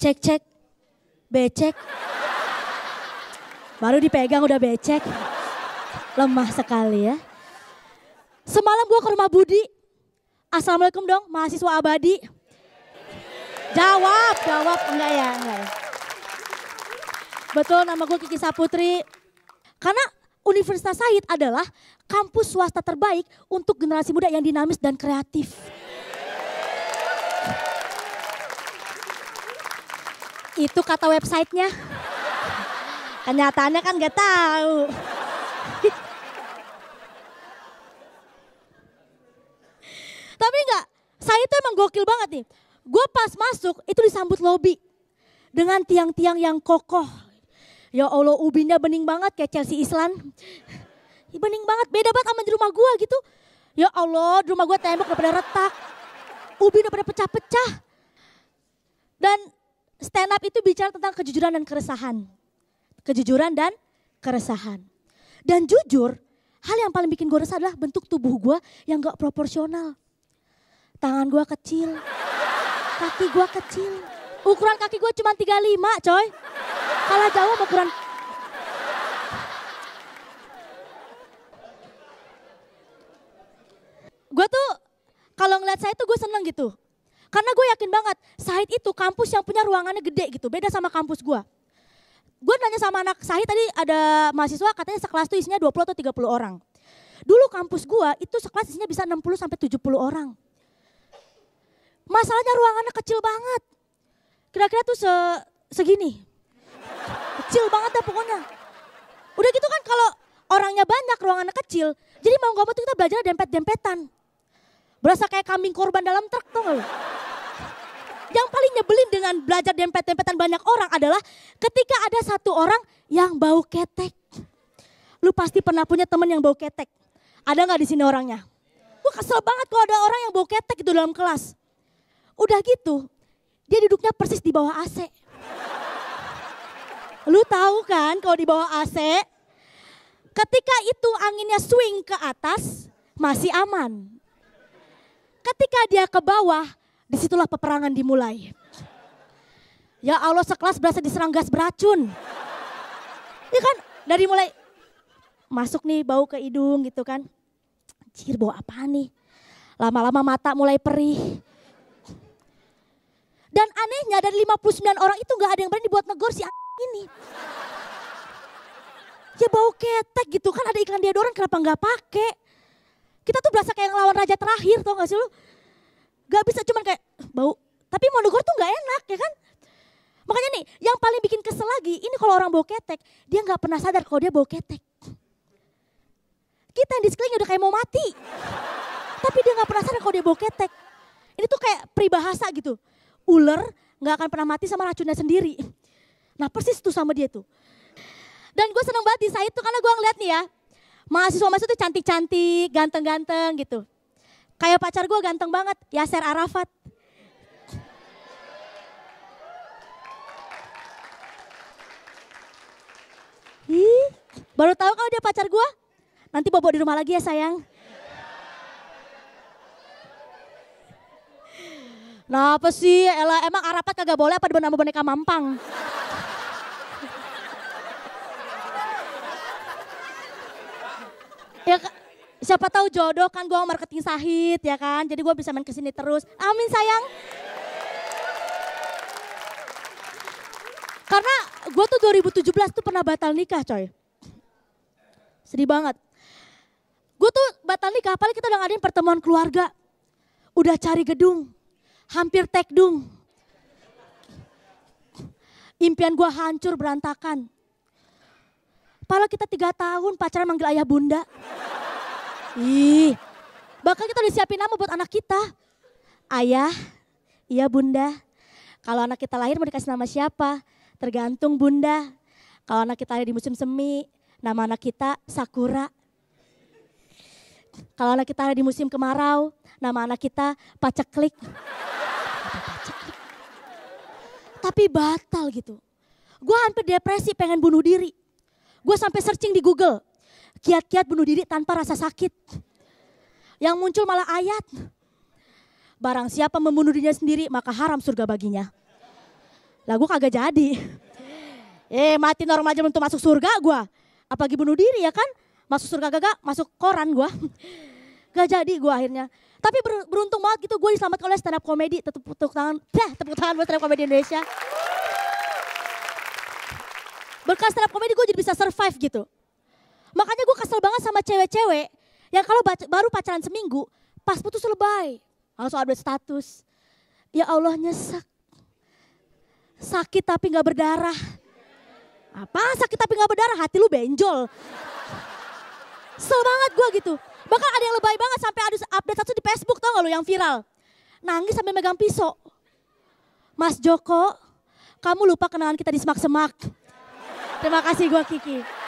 cek-cek, becek. Baru dipegang udah becek. Lemah sekali ya. Semalam gue ke rumah Budi. Assalamualaikum dong, mahasiswa abadi. Jawab, jawab. Enggak ya, enggak ya. Betul, nama gue Kiki Saputri. Karena Universitas Said adalah kampus swasta terbaik untuk generasi muda yang dinamis dan kreatif. Itu kata websitenya. Kenyataannya kan gak tahu. Tapi enggak, saya itu emang gokil banget nih. Gue pas masuk itu disambut lobby dengan tiang-tiang yang kokoh. Ya Allah ubinnya bening banget kayak Chelsea Island. Bening banget, beda banget sama di rumah gue gitu. Ya Allah, di rumah gue tembok udah pada retak. Ubi udah pada pecah-pecah. Dan stand up itu bicara tentang kejujuran dan keresahan. Kejujuran dan keresahan. Dan jujur, hal yang paling bikin gue resah adalah bentuk tubuh gue yang gak proporsional. Tangan gue kecil, kaki gue kecil. Ukuran kaki gue cuma 35 coy. Kalau jauh sama ukuran... Gue tuh kalau ngeliat saya tuh gue seneng gitu. Karena gue yakin banget, Sahid itu kampus yang punya ruangannya gede gitu, beda sama kampus gue. Gue nanya sama anak Sahid tadi ada mahasiswa katanya sekelas itu isinya 20 atau 30 orang. Dulu kampus gue itu sekelas isinya bisa 60 sampai 70 orang. Masalahnya ruangannya kecil banget. Kira-kira tuh se segini. Kecil banget dah pokoknya. Udah gitu kan kalau orangnya banyak, ruangannya kecil. Jadi mau gak mau tuh kita belajar dempet-dempetan berasa kayak kambing korban dalam truk tuh yang paling nyebelin dengan belajar dempet-dempetan banyak orang adalah ketika ada satu orang yang bau ketek. Lu pasti pernah punya temen yang bau ketek. Ada nggak di sini orangnya? Gue kesel banget kalau ada orang yang bau ketek itu dalam kelas. Udah gitu, dia duduknya persis di bawah AC. Lu tahu kan kalau di bawah AC, ketika itu anginnya swing ke atas, masih aman. Ketika dia ke bawah, Disitulah peperangan dimulai. Ya Allah sekelas berasa diserang gas beracun. Ya kan dari mulai masuk nih bau ke hidung gitu kan. Cir bau apa nih? Lama-lama mata mulai perih. Dan anehnya dari 59 orang itu gak ada yang berani buat negor si ini. Ya bau ketek gitu kan ada iklan deodoran kenapa gak pakai? Kita tuh berasa kayak ngelawan raja terakhir tau gak sih lu? Gak bisa cuman kayak eh, bau. Tapi mau negor tuh gak enak ya kan. Makanya nih yang paling bikin kesel lagi ini kalau orang bau ketek. Dia gak pernah sadar kalau dia bau ketek. Kita yang di sekelilingnya udah kayak mau mati. Tapi dia gak pernah sadar kalau dia bau ketek. Ini tuh kayak pribahasa gitu. Ular gak akan pernah mati sama racunnya sendiri. Nah persis tuh sama dia tuh. Dan gue seneng banget di saat itu karena gue ngeliat nih ya. Mahasiswa-mahasiswa tuh cantik-cantik, ganteng-ganteng gitu. Kayak pacar gue ganteng banget, Yaser Arafat. Ih, baru tahu kalau dia pacar gue. Nanti bobo di rumah lagi ya sayang. Nah apa sih, Ella emang Arafat kagak boleh apa dibenama boneka mampang? siapa tahu jodoh kan gue marketing sahid ya kan. Jadi gue bisa main kesini terus. Amin sayang. Karena gue tuh 2017 tuh pernah batal nikah coy. Sedih banget. Gue tuh batal nikah, apalagi kita udah ngadain pertemuan keluarga. Udah cari gedung, hampir tekdung. Impian gue hancur berantakan. Padahal kita tiga tahun pacaran manggil ayah bunda. Ih, bakal kita udah siapin nama buat anak kita. Ayah, iya bunda. Kalau anak kita lahir mau dikasih nama siapa? Tergantung bunda. Kalau anak kita lahir di musim semi, nama anak kita Sakura. Kalau anak kita lahir di musim kemarau, nama anak kita Paceklik. Tapi batal gitu. Gue hampir depresi pengen bunuh diri. Gue sampai searching di Google, kiat-kiat bunuh diri tanpa rasa sakit. Yang muncul malah ayat. Barang siapa membunuh dirinya sendiri, maka haram surga baginya. Lagu kagak jadi. Eh mati normal aja untuk masuk surga gue. Apalagi bunuh diri ya kan. Masuk surga gak? masuk koran gue. Gak jadi gue akhirnya. Tapi beruntung banget gitu gue diselamatkan oleh stand up comedy. Tepuk, tangan, teh tepuk tangan buat stand up comedy Indonesia. Berkat stand up comedy gue jadi bisa survive gitu. Makanya gue kesel banget sama cewek-cewek yang kalau baru pacaran seminggu, pas putus lebay. Langsung update status. Ya Allah nyesek. Sakit tapi gak berdarah. Apa sakit tapi gak berdarah? Hati lu benjol. Sel banget gue gitu. Bahkan ada yang lebay banget sampai ada update satu di Facebook tau gak lu yang viral. Nangis sambil megang pisau. Mas Joko, kamu lupa kenalan kita di semak-semak. Terima kasih gue Kiki.